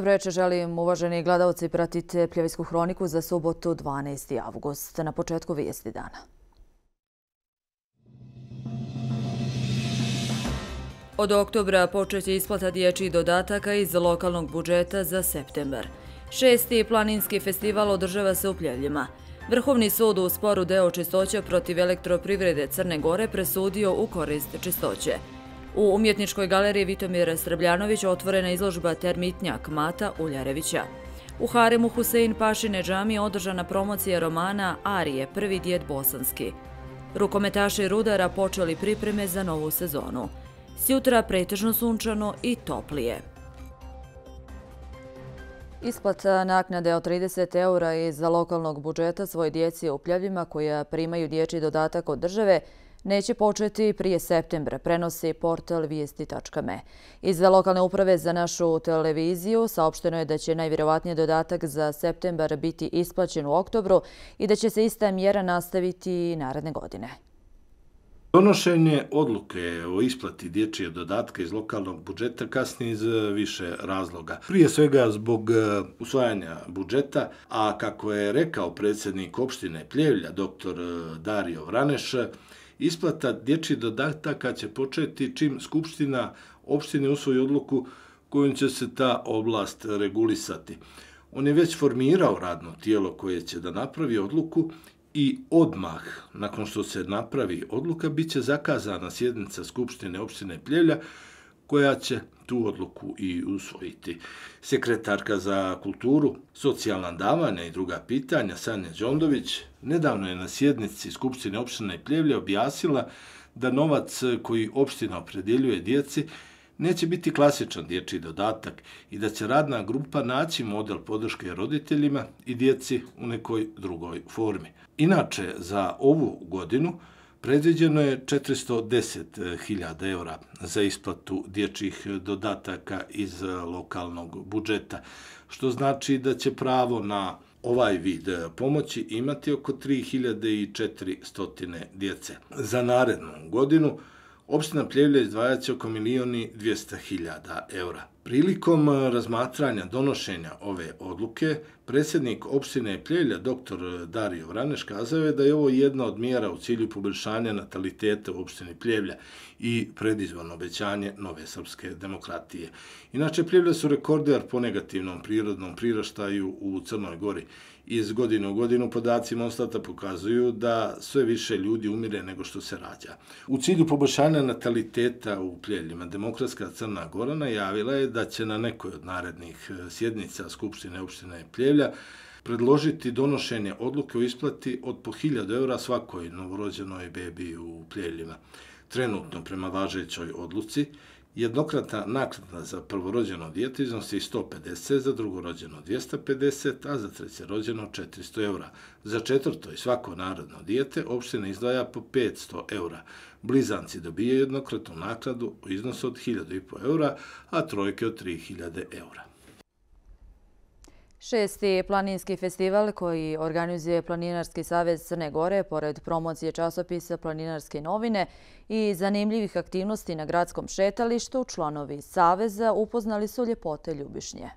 večer, želim, uvaženi gledalci, pratite Pljevijsku hroniku za subotu 12. avgust. Na početku vijesti dana. Od oktobra počeće isplata dječjih dodataka iz lokalnog budžeta za september. Šesti planinski festival održava se u Pljevljima. Vrhovni sud u sporu deo čistoća protiv elektroprivrede Crne Gore presudio u korist čistoće. U umjetničkoj galeriji Vitomira Srbljanović otvorena izložba Termitnjak Mata Uljarevića. U Haremu Husein Pašine džami održana promocija romana Arije, prvi djed bosanski. Rukometaši Rudara počeli pripreme za novu sezonu. Sjutra pretežno sunčano i toplije. Isplata naknade od 30 eura iz lokalnog budžeta svoje djeci u pljavima koja primaju dječji dodatak od države neće početi prije septembra, prenosi portal vijesti.me. Iz lokalne uprave za našu televiziju saopšteno je da će najvjerovatnije dodatak za septembar biti isplaćen u oktobru i da će se ista mjera nastaviti naredne godine. Donošenje odluke o isplati dječje dodatke iz lokalnog budžeta kasni iz e, više razloga. Prije svega zbog e, usvajanja budžeta, a kako je rekao predsjednik opštine Pljevlja, dr. E, Dario Vraneš, Isplata dječjih dodataka će početi čim Skupština opštine usvoji odluku kojom će se ta oblast regulisati. On je već formirao radno tijelo koje će da napravi odluku i odmah, nakon što se napravi odluka, bit će zakazana sjednica Skupštine opštine Pljevlja koja će tu odluku i usvojiti. Sekretarka za kulturu, socijalna davanja i druga pitanja, Sanja Đondović, nedavno je na sjednici Skupštine opštine Pljevlje objasila da novac koji opština opredeljuje djeci neće biti klasičan dječji dodatak i da će radna grupa naći model podrške roditeljima i djeci u nekoj drugoj formi. Inače, za ovu godinu Predviđeno je 410.000 eura za isplatu dječjih dodataka iz lokalnog budžeta, što znači da će pravo na ovaj vid pomoći imati oko 3400 djece. Za narednu godinu opština Pljevlja izdvaja će oko milioni 200 hiljada eura. Prilikom eh, razmatranja donošenja ove odluke, predsjednik opštine Pljevlja, dr. Eh, Dario Vraneš, kazao je da je ovo jedna od mjera u cilju poboljšanja nataliteta u opštini Pljevlja i predizvano obećanje nove srpske demokratije. Inače, Pljevlja su rekorder po negativnom prirodnom priraštaju u Crnoj gori iz godine u godinu podaci Mostata pokazuju da sve više ljudi umire nego što se rađa. U cilju poboljšanja nataliteta u pljeljima, Demokratska Crna Gora najavila je da će na nekoj od narednih e, sjednica Skupštine opštine Pljevlja predložiti donošenje odluke o isplati od po 1000 eura svakoj novorođenoj bebi u pljeljima. Trenutno prema važećoj odluci, jednokratna naknada za prvorođeno djete iznosi 150, za drugorođeno 250, a za treće rođeno 400 eura. Za četvrto i svako narodno djete opština izdvaja po 500 eura. Blizanci dobije jednokratnu nakladu u iznosu od 1500 eura, a trojke od 3000 eura. Šesti planinski festival koji organizuje Planinarski savjez Crne Gore pored promocije časopisa Planinarske novine i zanimljivih aktivnosti na gradskom šetalištu, članovi Saveza upoznali su ljepote Ljubišnje.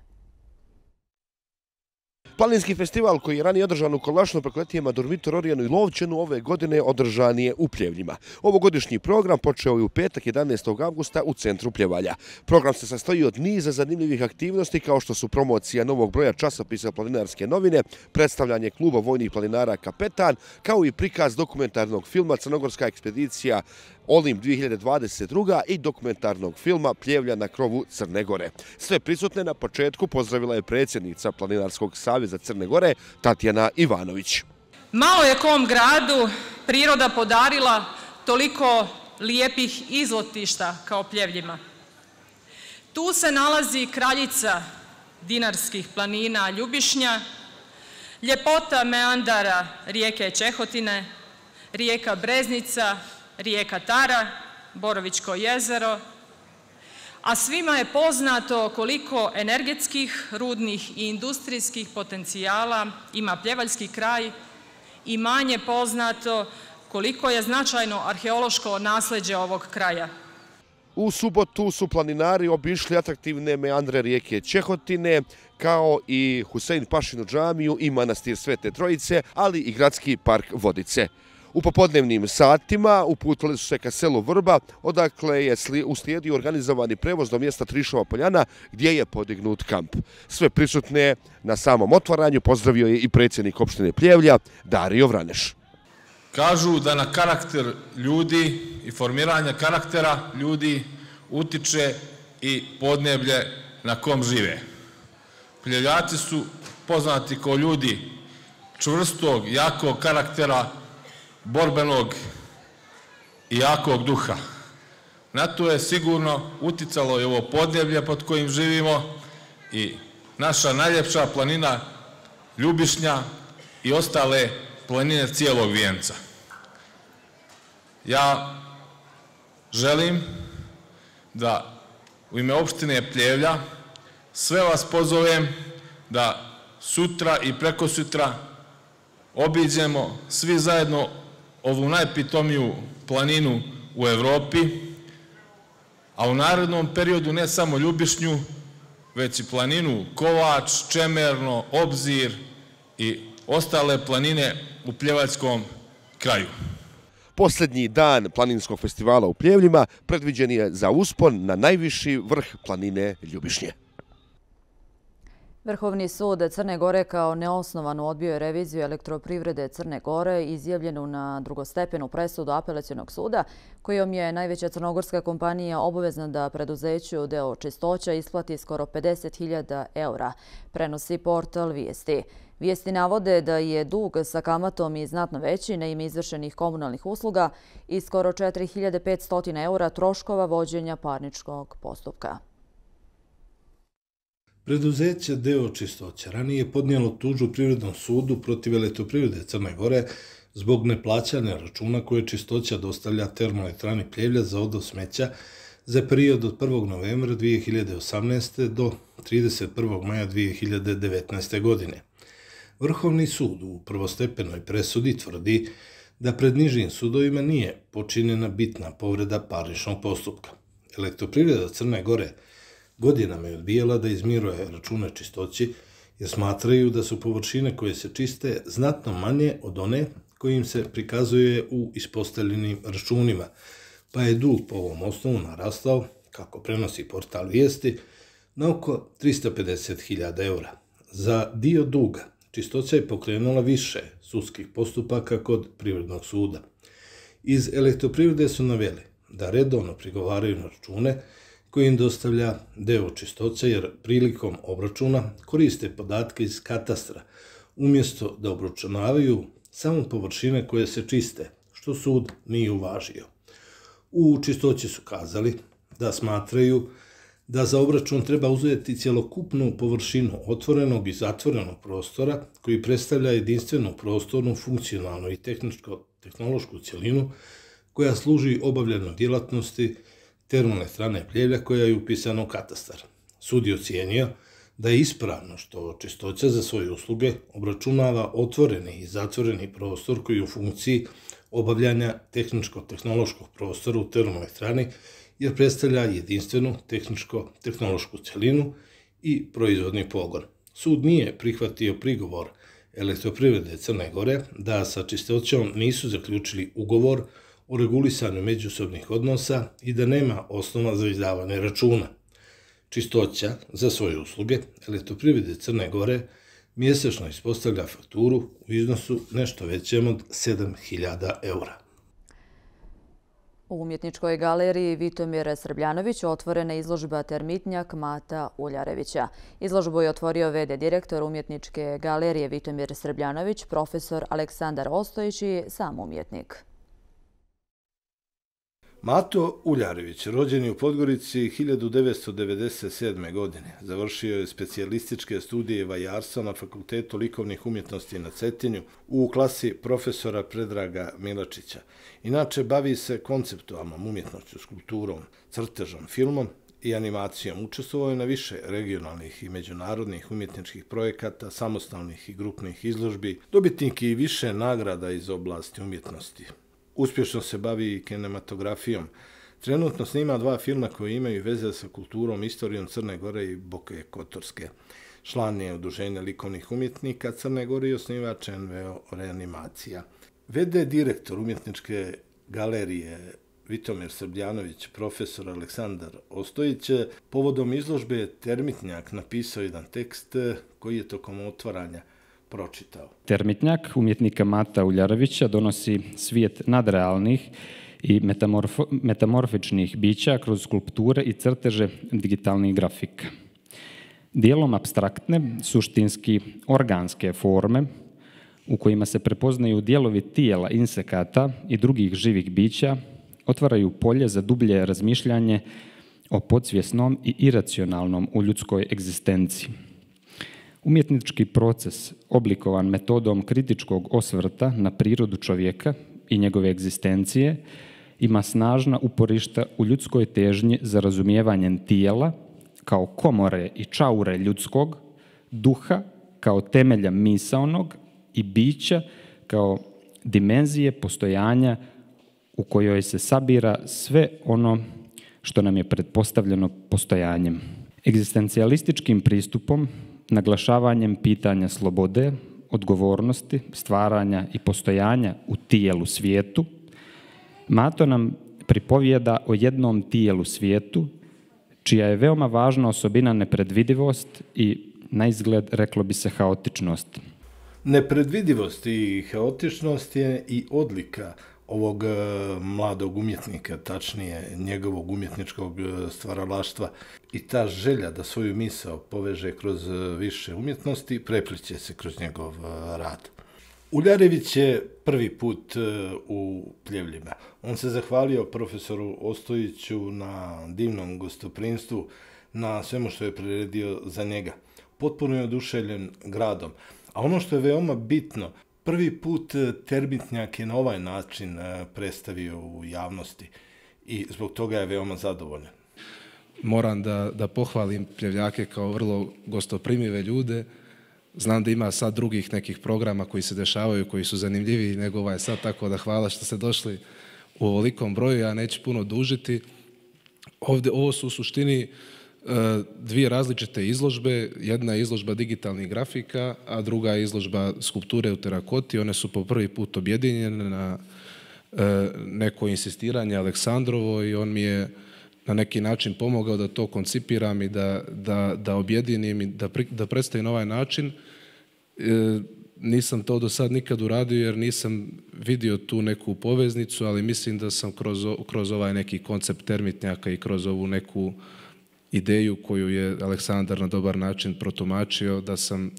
Planinski festival koji je ranije održan u Kolašno prokletijema Dormito Rorijanu i Lovćenu ove godine održan je u Pljevljima. Ovogodišnji program počeo je u petak 11. augusta u centru Pljevalja. Program se sastoji od niza zanimljivih aktivnosti kao što su promocija novog broja časopisa planinarske novine, predstavljanje kluba vojnih planinara Kapetan, kao i prikaz dokumentarnog filma Crnogorska ekspedicija Olim 2022. i dokumentarnog filma Pljevlja na krovu Crne Gore. Sve prisutne na početku pozdravila je predsjednica Planinarskog savjeza Crne Gore Tatjana Ivanović. Malo je kom gradu priroda podarila toliko lijepih izlotišta kao pljevljima. Tu se nalazi kraljica dinarskih planina Ljubišnja, ljepota meandara rijeke Čehotine, rijeka Breznica, rijeka Tara, Borovičko jezero, a svima je poznato koliko energetskih, rudnih i industrijskih potencijala ima Pljevaljski kraj i manje poznato koliko je značajno arheološko nasledđe ovog kraja. U subotu su planinari obišli atraktivne meandre rijeke Čehotine, kao i Husein Pašinu džamiju i manastir Svete Trojice, ali i gradski park Vodice. U popodnevnim satima uputili su se ka selu Vrba, odakle je uslijedio organizovani prevoz do mjesta Trišova Poljana, gdje je podignut kamp. Sve prisutne na samom otvaranju pozdravio je i predsjednik opštine Pljevlja, Dario Vraneš. Kažu da na karakter ljudi i formiranje karaktera ljudi utiče i podneblje na kom žive. Pljevljaci su poznati kao ljudi čvrstog, jakog karaktera ljudi, borbenog i jakog duha. Na to je sigurno uticalo i ovo podnjevlje pod kojim živimo i naša najljepša planina Ljubišnja i ostale planine cijelog vijenca. Ja želim da u ime opštine Pljevlja sve vas pozovem da sutra i preko sutra obiđemo svi zajedno ovu najpitomiju planinu u Evropi, a u narodnom periodu ne samo Ljubišnju, već i planinu Kovač, Čemerno, Obzir i ostale planine u Pljevačkom kraju. Posljednji dan Planinskog festivala u Pljevljima predviđen je za uspon na najviši vrh planine Ljubišnje. Vrhovni sud Crne Gore kao neosnovanu odbio je reviziju elektroprivrede Crne Gore izjavljenu na drugostepenu presudu apelacijonog suda, kojom je najveća crnogorska kompanija obavezna da preduzeću deo čistoća isplati skoro 50.000 eura, prenosi portal Vijesti. Vijesti navode da je dug sa kamatom i znatno veći na ime izvršenih komunalnih usluga i skoro 4.500 eura troškova vođenja parničkog postupka. Preduzeće Deo čistoće ranije je podnijelo tužu Privrednom sudu protiv elektroprivrede Crne Gore zbog neplaćanja računa koje čistoća dostavlja termoelektrani Pljevlja za odnos smeća za period od 1. novembra 2018. do 31. maja 2019. godine. Vrhovni sud u prvostepenoj presudi tvrdi da pred nižim sudovima nije počinjena bitna povreda parničnog postupka. Elektroprivreda Crne Gore – godinama je odbijala da izmiruje račune čistoći, jer smatraju da su površine koje se čiste znatno manje od one kojim se prikazuje u ispostavljenim računima, pa je dug po ovom osnovu narastao, kako prenosi portal vijesti, na oko 350.000 eura. Za dio duga čistoća je pokrenula više sudskih postupaka kod Privrednog suda. Iz elektroprivrede su naveli da redovno prigovaraju na račune, koji im dostavlja deo čistoće jer prilikom obračuna koriste podatke iz katastra umjesto da obračunavaju samo površine koje se čiste, što sud nije uvažio. U čistoći su kazali da smatraju da za obračun treba uzeti cjelokupnu površinu otvorenog i zatvorenog prostora koji predstavlja jedinstvenu prostornu, funkcionalnu i tehničko-tehnološku cjelinu koja služi obavljanju djelatnosti termalne strane pljevlja koja je upisana u katastar. Sud je ocijenio da je ispravno što čistoća za svoje usluge obračunava otvoreni i zatvoreni prostor koji je u funkciji obavljanja tehničko-tehnološkog prostora u termalnoj strani jer predstavlja jedinstvenu tehničko-tehnološku celinu i proizvodni pogon. Sud nije prihvatio prigovor elektroprivrede Crne Gore da sa čistoćom nisu zaključili ugovor o regulisanju međusobnih odnosa i da nema osnova za izdavanje računa. Čistoća za svoje usluge, elektroprivrede Crne Gore, mjesečno ispostavlja fakturu u iznosu nešto većem od 7000 eura. U umjetničkoj galeriji Vitomire Srbljanović otvorena izložba Termitnjak Mata Uljarevića. Izložbu je otvorio VD direktor umjetničke galerije Vitomire Srbljanović, profesor Aleksandar Ostojić i sam Umjetnik. Mato Uljarević, rođen je u Podgorici 1997. godine. Završio je specijalističke studije vajarstva na Fakultetu likovnih umjetnosti na Cetinju u klasi profesora Predraga Milačića. Inače, bavi se konceptualnom umjetnošću, skulpturom, crtežom, filmom i animacijom. Učestvovao je na više regionalnih i međunarodnih umjetničkih projekata, samostalnih i grupnih izložbi, dobitnik je i više nagrada iz oblasti umjetnosti uspješno se bavi kinematografijom. Trenutno snima dva filma koji imaju veze sa kulturom, istorijom Crne Gore i Boke Kotorske. Član je Uduženje likovnih umjetnika Crne Gore i osnivač NVO Reanimacija. Vede direktor umjetničke galerije Vitomir Srbljanović, profesor Aleksandar Ostojić, povodom izložbe Termitnjak napisao jedan tekst koji je tokom otvaranja pročitao. Termitnjak umjetnika Mata Uljarevića donosi svijet nadrealnih i metamorfičnih bića kroz skulpture i crteže digitalnih grafika. Dijelom abstraktne, suštinski organske forme, u kojima se prepoznaju dijelovi tijela insekata i drugih živih bića, otvaraju polje za dublje razmišljanje o podsvjesnom i iracionalnom u ljudskoj egzistenciji. Umjetnički proces oblikovan metodom kritičkog osvrta na prirodu čovjeka i njegove egzistencije ima snažna uporišta u ljudskoj težnji za razumijevanjem tijela kao komore i čaure ljudskog, duha kao temelja misaonog i bića kao dimenzije postojanja u kojoj se sabira sve ono što nam je predpostavljeno postojanjem. Egzistencijalističkim pristupom naglašavanjem pitanja slobode, odgovornosti, stvaranja i postojanja u tijelu svijetu, Mato nam pripovijeda o jednom tijelu svijetu, čija je veoma važna osobina nepredvidivost i na izgled reklo bi se haotičnost. Nepredvidivost i haotičnost je i odlika ovog e, mladog umjetnika, tačnije njegovog umjetničkog e, stvaralaštva i ta želja da svoju misao poveže kroz e, više umjetnosti prepliče se kroz njegov rad. Uljarević je prvi put u Pljevljima. On se zahvalio profesoru Ostojiću na divnom gostoprinstvu, na svemu što je priredio za njega. Potpuno je oduševljen gradom. A ono što je veoma bitno, prvi put e, Terbitnjak je na ovaj način e, predstavio u javnosti i zbog toga je veoma zadovoljan. Moram da, da pohvalim pljevljake kao vrlo gostoprimive ljude. Znam da ima sad drugih nekih programa koji se dešavaju, koji su zanimljivi nego ovaj sad, tako da hvala što ste došli u ovolikom broju. Ja neću puno dužiti. Ovde, ovo su u suštini uh, E, dvije različite izložbe. Jedna je izložba digitalnih grafika, a druga je izložba skulpture u terakoti. One su po prvi put objedinjene na e, neko insistiranje Aleksandrovo i on mi je na neki način pomogao da to koncipiram i da, da, da objedinim i da, pri, da predstavim ovaj način. E, nisam to do sad nikad uradio jer nisam vidio tu neku poveznicu, ali mislim da sam kroz, kroz ovaj neki koncept termitnjaka i kroz ovu neku ideju koju je Aleksandar na dobar način protumačio da sam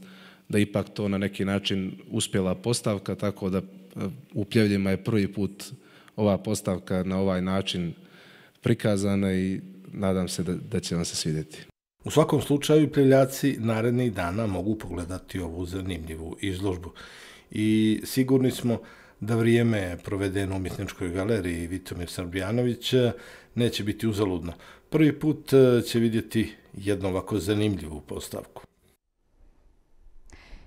da ipak to na neki način uspjela postavka tako da eh, u Pljevljima je prvi put ova postavka na ovaj način prikazana i nadam se da, da će vam se svidjeti. U svakom slučaju, pljevljaci narednih dana mogu pogledati ovu zanimljivu izložbu. I sigurni smo da vrijeme provedeno u umjetničkoj galeriji Vitomir Srbijanović eh, neće biti uzaludno prvi put e, će vidjeti jednu ovako zanimljivu postavku.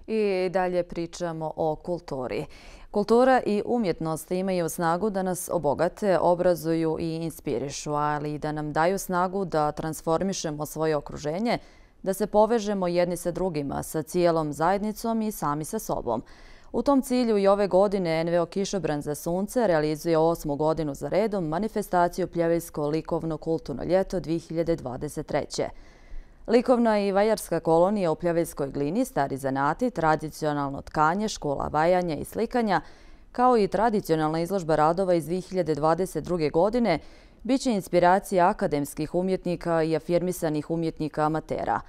I dalje pričamo o kulturi. Kultura i umjetnost imaju snagu da nas obogate, obrazuju i inspirišu, ali i da nam daju snagu da transformišemo svoje okruženje, da se povežemo jedni sa drugima, sa cijelom zajednicom i sami sa sobom. U tom cilju i ove godine NVO Kišobran za sunce realizuje osmu godinu za redom manifestaciju Pljevilsko likovno kulturno ljeto 2023. Likovna i vajarska kolonija u Pljavilskoj glini, stari zanati, tradicionalno tkanje, škola vajanja i slikanja, kao i tradicionalna izložba radova iz 2022. godine, biće inspiracija akademskih umjetnika i afirmisanih umjetnika amatera.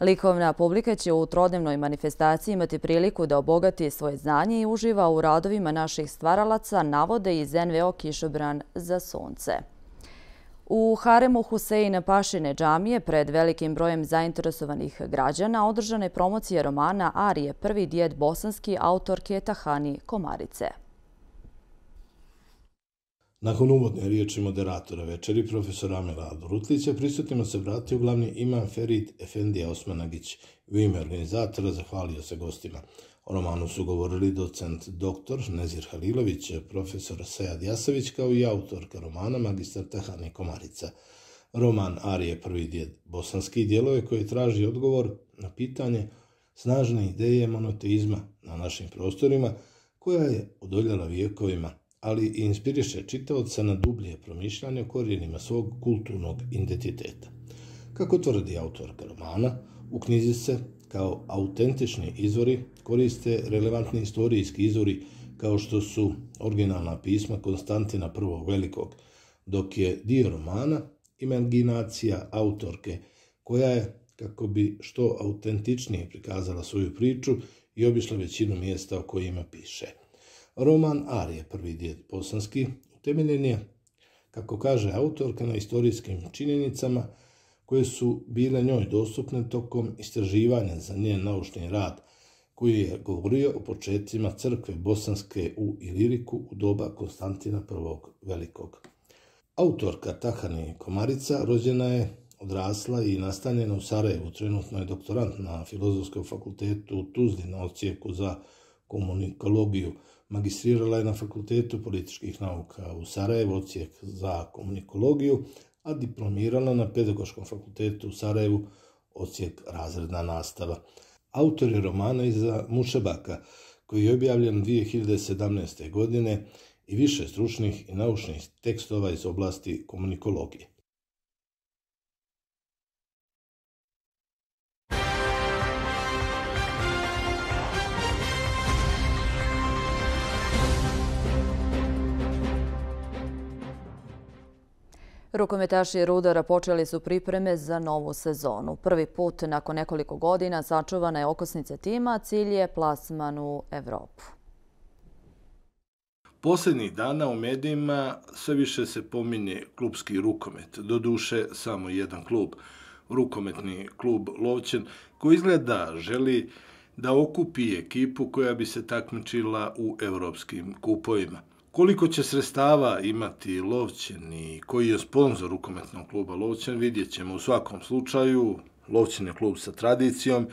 Likovna publika će u trodnevnoj manifestaciji imati priliku da obogati svoje znanje i uživa u radovima naših stvaralaca navode iz NVO Kišobran za sunce. U Haremu Huseina Pašine džamije pred velikim brojem zainteresovanih građana održana je promocija romana Arije prvi djed bosanski autor Ketahani Komarice. Nakon uvodne riječi moderatora večeri, profesor Amel Ado Rutlića, prisutnima se vratio glavni imam Ferit Efendija Osmanagić. U ime organizatora zahvalio se gostima. O romanu su govorili docent doktor Nezir Halilović, profesor Sejad Jasavić kao i autorka romana magistar Tehani Komarica. Roman Arije prvi djed bosanski djelove koji traži odgovor na pitanje snažne ideje monoteizma na našim prostorima koja je odoljala vijekovima ali i inspiriše čitavca na dublje promišljanje o korijenima svog kulturnog identiteta. Kako tvrdi autor romana, u knjizi se, kao autentični izvori, koriste relevantni istorijski izvori kao što su originalna pisma Konstantina I. Velikog, dok je dio romana imaginacija autorke koja je, kako bi što autentičnije prikazala svoju priču i obišla većinu mjesta o kojima piše. Roman Arije, prvi djed bosanski, utemeljen je, kako kaže autorka, na istorijskim činjenicama koje su bile njoj dostupne tokom istraživanja za njen naučni rad, koji je govorio o početcima crkve bosanske u Iliriku u doba Konstantina I. Velikog. Autorka Tahani Komarica rođena je, odrasla i nastanjena u Sarajevu, trenutno je doktorant na Filozofskom fakultetu u Tuzli ocijeku za komunikologiju, magistrirala je na Fakultetu političkih nauka u Sarajevu odsijek za komunikologiju, a diplomirala na Pedagoškom fakultetu u Sarajevu odsijek razredna nastava. Autor je romana iza Mušebaka, koji je objavljen 2017. godine i više stručnih i naučnih tekstova iz oblasti komunikologije. Rukometaši Rudara počeli su pripreme za novu sezonu. Prvi put nakon nekoliko godina sačuvana je okosnica tima, cilj je plasman u Evropu. Posljednjih dana u medijima sve više se pominje klubski rukomet, do duše samo jedan klub, rukometni klub Lovćen, koji izgleda želi da okupi ekipu koja bi se takmičila u evropskim kupovima. Koliko će sredstava imati Lovćen i koji je sponsor rukometnog kluba Lovćen, vidjet ćemo u svakom slučaju. Lovćen je klub sa tradicijom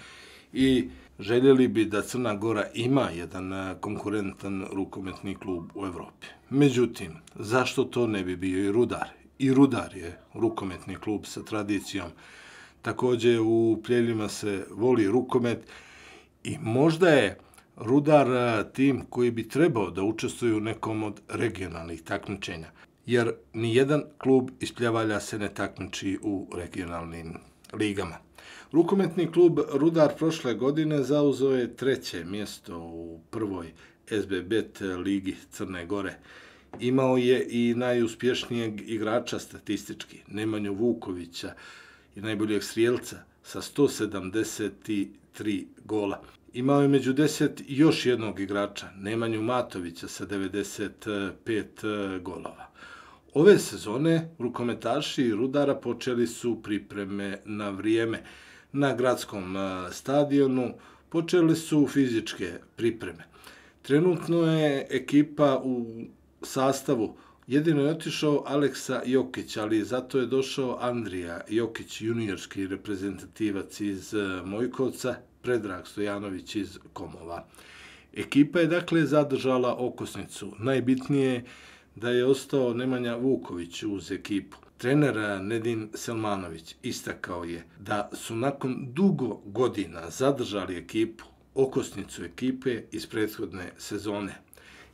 i željeli bi da Crna Gora ima jedan e, konkurentan rukometni klub u Evropi. Međutim, zašto to ne bi bio i Rudar? I Rudar je rukometni klub sa tradicijom. Također u pljeljima se voli rukomet i možda je rudar eh, tim koji bi trebao da učestvuje u nekom od regionalnih takmičenja, jer ni jedan klub iz Pljevalja se ne takmiči u regionalnim ligama. Rukometni klub Rudar prošle godine zauzeo je treće mjesto u prvoj SBB ligi Crne Gore. Imao je i najuspješnijeg igrača statistički, Nemanju Vukovića i najboljeg strijelca sa 173 gola. Imao je među deset još jednog igrača, Nemanju Matovića sa 95 e, golova. Ove sezone rukometaši i rudara počeli su pripreme na vrijeme. Na gradskom e, stadionu počeli su fizičke pripreme. Trenutno je ekipa u sastavu Jedino je otišao Aleksa Jokić, ali zato je došao Andrija Jokić, juniorski reprezentativac iz e, Mojkovca, Predrag Stojanović iz Komova. Ekipa je dakle zadržala okosnicu. Najbitnije je da je ostao Nemanja Vuković uz ekipu. Trener Nedim Selmanović istakao je da su nakon dugo godina zadržali ekipu, okosnicu ekipe iz prethodne sezone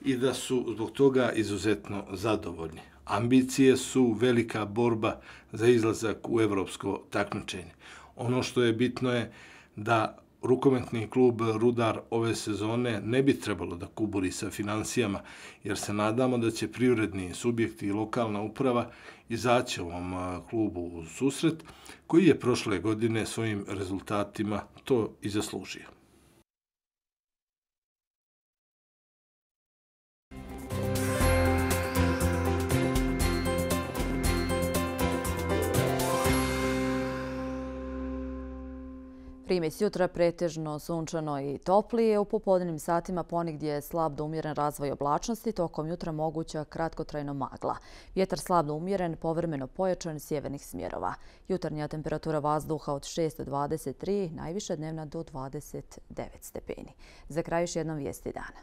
i da su zbog toga izuzetno zadovoljni. Ambicije su velika borba za izlazak u evropsko takmičenje. Ono što je bitno je da rukometni klub Rudar ove sezone ne bi trebalo da kuburi sa financijama, jer se nadamo da će privredni subjekti i lokalna uprava izaći ovom klubu u susret, koji je prošle godine svojim rezultatima to i zaslužio. Primjeć jutra pretežno sunčano i toplije. U popodnim satima ponigdje je slab da umjeren razvoj oblačnosti, tokom jutra moguća kratkotrajno magla. Vjetar slab da umjeren, povrmeno pojačan sjevernih smjerova. Jutarnja temperatura vazduha od 6 do 23, najviša dnevna do 29 stepeni. Za kraj još jednom vijesti dana.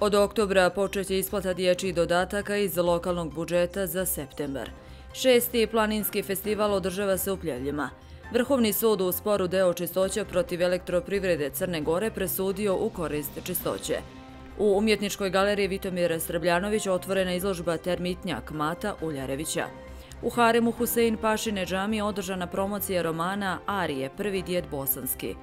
Od oktobra počeće isplata dječjih dodataka iz lokalnog budžeta za september. Šesti planinski festival održava se u Pljevljima. Vrhovni sud u sporu deo čistoća protiv elektroprivrede Crne Gore presudio u korist čistoće. U umjetničkoj galeriji Vitomir Srbljanović otvorena izložba Termitnjak Mata Uljarevića. U haremu Husein Pašine džami održana promocija romana Arije, prvi djed bosanski.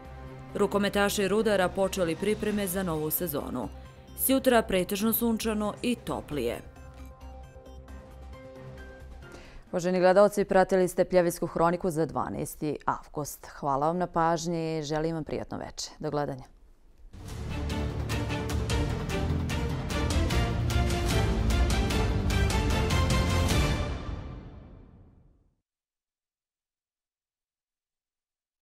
Rukometaši rudara počeli pripreme za novu sezonu. Sjutra pretežno sunčano i toplije. Poženi gledalci, pratili ste Pljevinsku hroniku za 12. avgust. Hvala vam na pažnji i želim vam prijatno večer. Do gledanja.